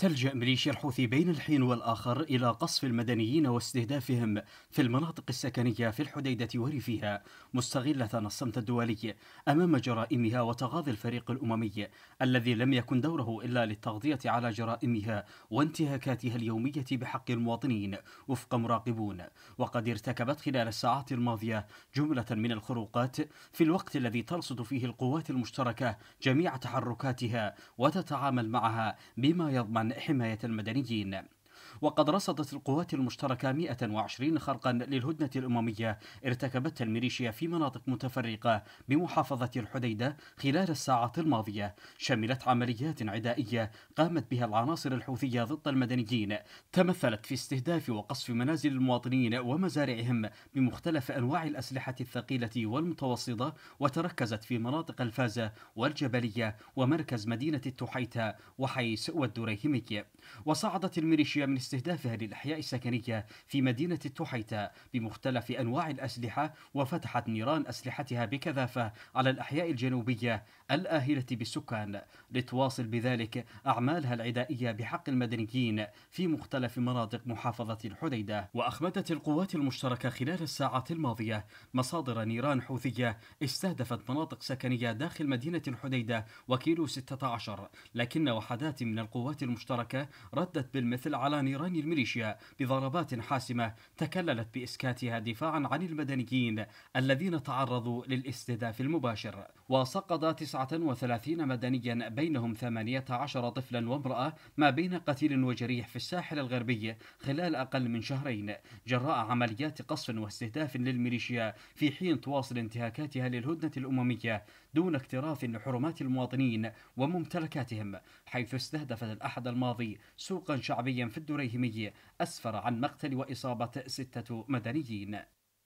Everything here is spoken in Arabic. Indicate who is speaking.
Speaker 1: تلجأ ميليشيا الحوثي بين الحين والآخر إلى قصف المدنيين واستهدافهم في المناطق السكنية في الحديدة وريفها مستغلة الصمت الدولي أمام جرائمها وتغاضي الفريق الأممي الذي لم يكن دوره إلا للتغطية على جرائمها وانتهاكاتها اليومية بحق المواطنين وفق مراقبون وقد ارتكبت خلال الساعات الماضية جملة من الخروقات في الوقت الذي ترصد فيه القوات المشتركة جميع تحركاتها وتتعامل معها بما يضمن حماية المدنيين وقد رصدت القوات المشتركة 120 خرقا للهدنة الأممية ارتكبتها الميليشيا في مناطق متفرقة بمحافظة الحديدة خلال الساعات الماضية شملت عمليات عدائية قامت بها العناصر الحوثية ضد المدنيين تمثلت في استهداف وقصف منازل المواطنين ومزارعهم بمختلف أنواع الأسلحة الثقيلة والمتوسطة وتركزت في مناطق الفازة والجبلية ومركز مدينة التحيتة وحيس والدريهمي وصعدت الميليشيا من استهدافها للأحياء السكنية في مدينة التحيتة بمختلف أنواع الأسلحة وفتحت نيران أسلحتها بكثافة على الأحياء الجنوبية الآهلة بالسكان لتواصل بذلك أعمالها العدائية بحق المدنيين في مختلف مناطق محافظة الحديدة وأخمدت القوات المشتركة خلال الساعات الماضية مصادر نيران حوثية استهدفت مناطق سكنية داخل مدينة الحديدة وكيلو 16 لكن وحدات من القوات المشتركة ردت بالمثل على نيران طيران الميليشيا بضربات حاسمة تكللت بإسكاتها دفاعا عن المدنيين الذين تعرضوا للاستهداف المباشر وسقط 39 مدنيا بينهم 18 طفلا وامرأة ما بين قتيل وجريح في الساحل الغربي خلال أقل من شهرين جراء عمليات قصف واستهداف للميليشيا في حين تواصل انتهاكاتها للهدنة الأممية دون اكتراث لحرمات المواطنين وممتلكاتهم حيث استهدفت الأحد الماضي سوقا شعبيا في الدرية الدرهمي أسفر عن مقتل وإصابة ستة مدنيين